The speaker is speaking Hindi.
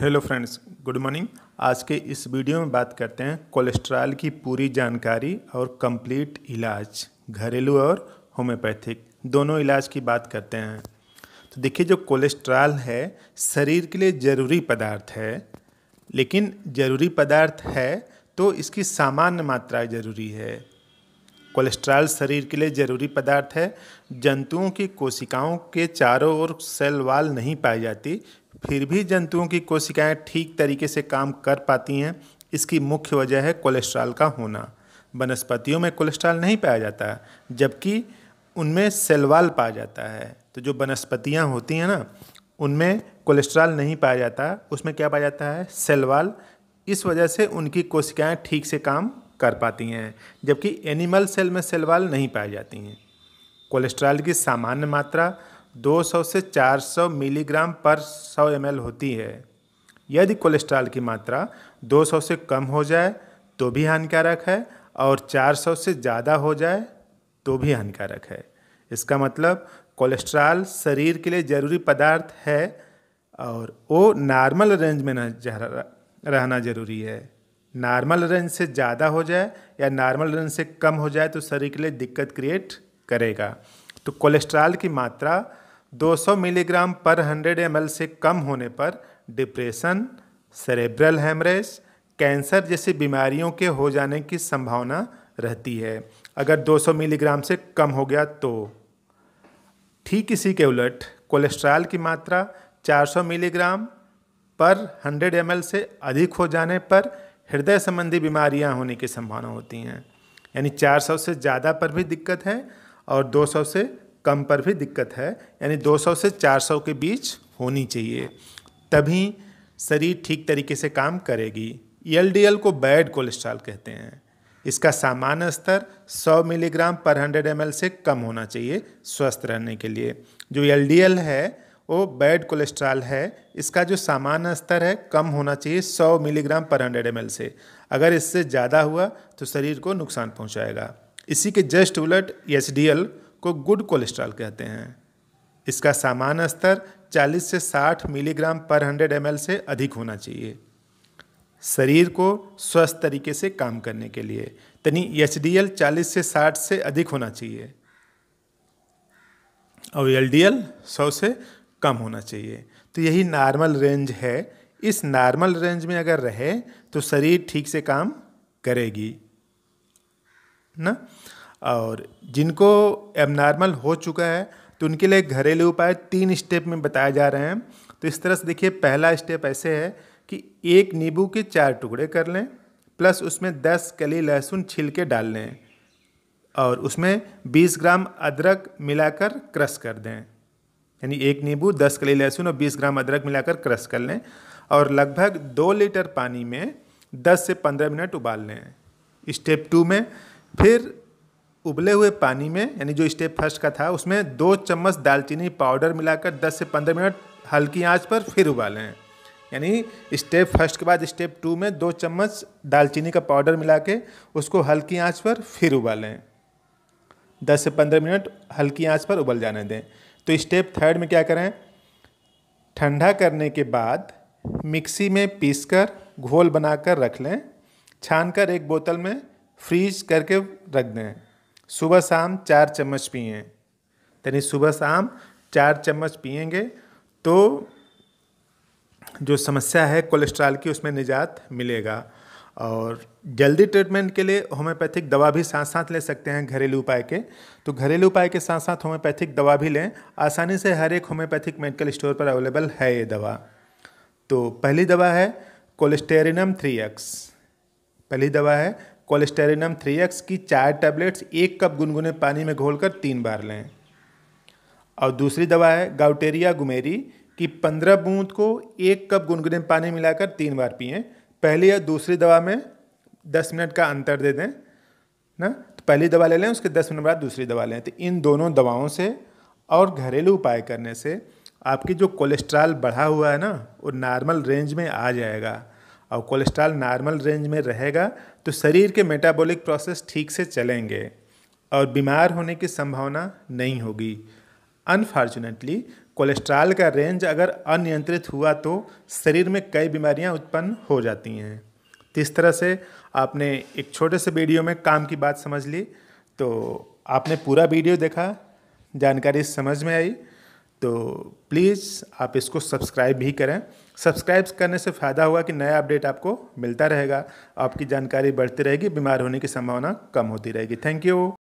हेलो फ्रेंड्स गुड मॉर्निंग आज के इस वीडियो में बात करते हैं कोलेस्ट्रॉल की पूरी जानकारी और कंप्लीट इलाज घरेलू और होम्योपैथिक दोनों इलाज की बात करते हैं तो देखिए जो कोलेस्ट्रॉल है शरीर के लिए ज़रूरी पदार्थ है लेकिन ज़रूरी पदार्थ है तो इसकी सामान्य मात्रा ज़रूरी है कोलेस्ट्रॉल शरीर के लिए ज़रूरी पदार्थ है जंतुओं की कोशिकाओं के चारों ओर सेल वाल नहीं पाई जाती फिर भी जंतुओं की कोशिकाएं ठीक तरीके से काम कर पाती हैं इसकी मुख्य वजह है कोलेस्ट्रॉल का होना वनस्पतियों में कोलेस्ट्रॉल नहीं पाया जाता जबकि उनमें सेलवाल पाया जाता है तो जो वनस्पतियाँ होती हैं ना उनमें कोलेस्ट्रॉल नहीं पाया जाता उसमें क्या पाया जाता है सेलवाल इस वजह से उनकी कोशिकाएं ठीक से काम कर पाती हैं जबकि एनिमल सेल में सेलवाल नहीं पाई जाती हैं कोलेस्ट्रॉल की सामान्य मात्रा 200 से 400 मिलीग्राम पर 100 एम होती है यदि कोलेस्ट्रॉल की मात्रा 200 से कम हो जाए तो भी हानिकारक है और 400 से ज़्यादा हो जाए तो भी हानिकारक है इसका मतलब कोलेस्ट्रॉल शरीर के लिए ज़रूरी पदार्थ है और वो नॉर्मल रेंज में रहना ज़रूरी है नॉर्मल रेंज से ज़्यादा हो जाए या नॉर्मल रेंज से कम हो जाए तो शरीर के लिए दिक्कत क्रिएट करेगा तो कोलेस्ट्रॉल की मात्रा 200 मिलीग्राम पर 100 एम से कम होने पर डिप्रेशन सेरेब्रल हेमरेज कैंसर जैसी बीमारियों के हो जाने की संभावना रहती है अगर 200 मिलीग्राम से कम हो गया तो ठीक इसी के उलट कोलेस्ट्रॉल की मात्रा 400 मिलीग्राम पर 100 एम से अधिक हो जाने पर हृदय संबंधी बीमारियां होने की संभावना होती हैं यानी 400 से ज़्यादा पर भी दिक्कत है और 200 से कम पर भी दिक्कत है यानी 200 से 400 के बीच होनी चाहिए तभी शरीर ठीक तरीके से काम करेगी एल को बैड कोलेस्ट्रॉल कहते हैं इसका सामान्य स्तर 100 मिलीग्राम पर 100 एम से कम होना चाहिए स्वस्थ रहने के लिए जो एल है वो बैड कोलेस्ट्रॉल है इसका जो सामान्य स्तर है कम होना चाहिए 100 मिलीग्राम पर 100 एम से अगर इससे ज़्यादा हुआ तो शरीर को नुकसान पहुंचाएगा इसी के जस्ट उलट एच को गुड कोलेस्ट्रॉल कहते हैं इसका सामान्य स्तर 40 से 60 मिलीग्राम पर 100 एम से अधिक होना चाहिए शरीर को स्वस्थ तरीके से काम करने के लिए यानी एच 40 से 60 से अधिक होना चाहिए और एल डी सौ से कम होना चाहिए तो यही नॉर्मल रेंज है इस नॉर्मल रेंज में अगर रहे तो शरीर ठीक से काम करेगी ना और जिनको एबनॉर्मल हो चुका है तो उनके लिए घरेलू उपाय तीन स्टेप में बताए जा रहे हैं तो इस तरह से देखिए पहला स्टेप ऐसे है कि एक नींबू के चार टुकड़े कर लें प्लस उसमें दस कली लहसुन छिल के डाल लें और उसमें 20 ग्राम अदरक मिलाकर क्रश कर दें यानी एक नींबू 10 कली लहसुन और 20 ग्राम अदरक मिलाकर क्रश कर लें और लगभग दो लीटर पानी में 10 से 15 मिनट उबाल लें स्टेप टू में फिर उबले हुए पानी में यानी जो स्टेप फर्स्ट का था उसमें दो चम्मच दालचीनी पाउडर मिलाकर 10 से 15 मिनट हल्की आंच पर फिर उबालें यानी स्टेप फर्स्ट के बाद स्टेप टू में दो चम्मच दालचीनी का पाउडर मिला के उसको हल्की आंच पर फिर उबालें 10 से 15 मिनट हल्की आंच पर उबल जाने दें तो स्टेप थर्ड में क्या करें ठंडा करने के बाद मिक्सी में कर घोल बनाकर रख लें छान एक बोतल में फ्रीज करके रख दें सुबह शाम चार चम्मच पिए यानी सुबह शाम चार चम्मच पिएंगे तो जो समस्या है कोलेस्ट्रॉल की उसमें निजात मिलेगा और जल्दी ट्रीटमेंट के लिए होम्योपैथिक दवा भी साथ साथ ले सकते हैं घरेलू उपाय के तो घरेलू उपाय के साथ साथ होम्योपैथिक दवा भी लें आसानी से हर एक होम्योपैथिक मेडिकल स्टोर पर अवेलेबल है ये दवा तो पहली दवा है कोलेस्टेरिनम थ्री एक्स पहली दवा है कोलेस्टेरिनम थ्री एक्स की चार टैबलेट्स एक कप गुनगुने पानी में घोलकर तीन बार लें और दूसरी दवा है गाउटेरिया गुमेरी की पंद्रह बूंद को एक कप गुनगुने पानी मिलाकर तीन बार पिए पहली या दूसरी दवा में दस मिनट का अंतर दे दें ना तो पहली दवा ले लें उसके दस मिनट बाद दूसरी दवा लें तो इन दोनों दवाओं से और घरेलू उपाय करने से आपकी जो कोलेस्ट्रॉल बढ़ा हुआ है ना वो नॉर्मल रेंज में आ जाएगा और कोलेस्ट्रॉल नॉर्मल रेंज में रहेगा तो शरीर के मेटाबॉलिक प्रोसेस ठीक से चलेंगे और बीमार होने की संभावना नहीं होगी अनफॉर्चुनेटली कोलेस्ट्रॉल का रेंज अगर अनियंत्रित हुआ तो शरीर में कई बीमारियां उत्पन्न हो जाती हैं तो इस तरह से आपने एक छोटे से वीडियो में काम की बात समझ ली तो आपने पूरा वीडियो देखा जानकारी समझ में आई तो प्लीज़ आप इसको सब्सक्राइब भी करें सब्सक्राइब करने से फ़ायदा होगा कि नया अपडेट आपको मिलता रहेगा आपकी जानकारी बढ़ती रहेगी बीमार होने की संभावना कम होती रहेगी थैंक यू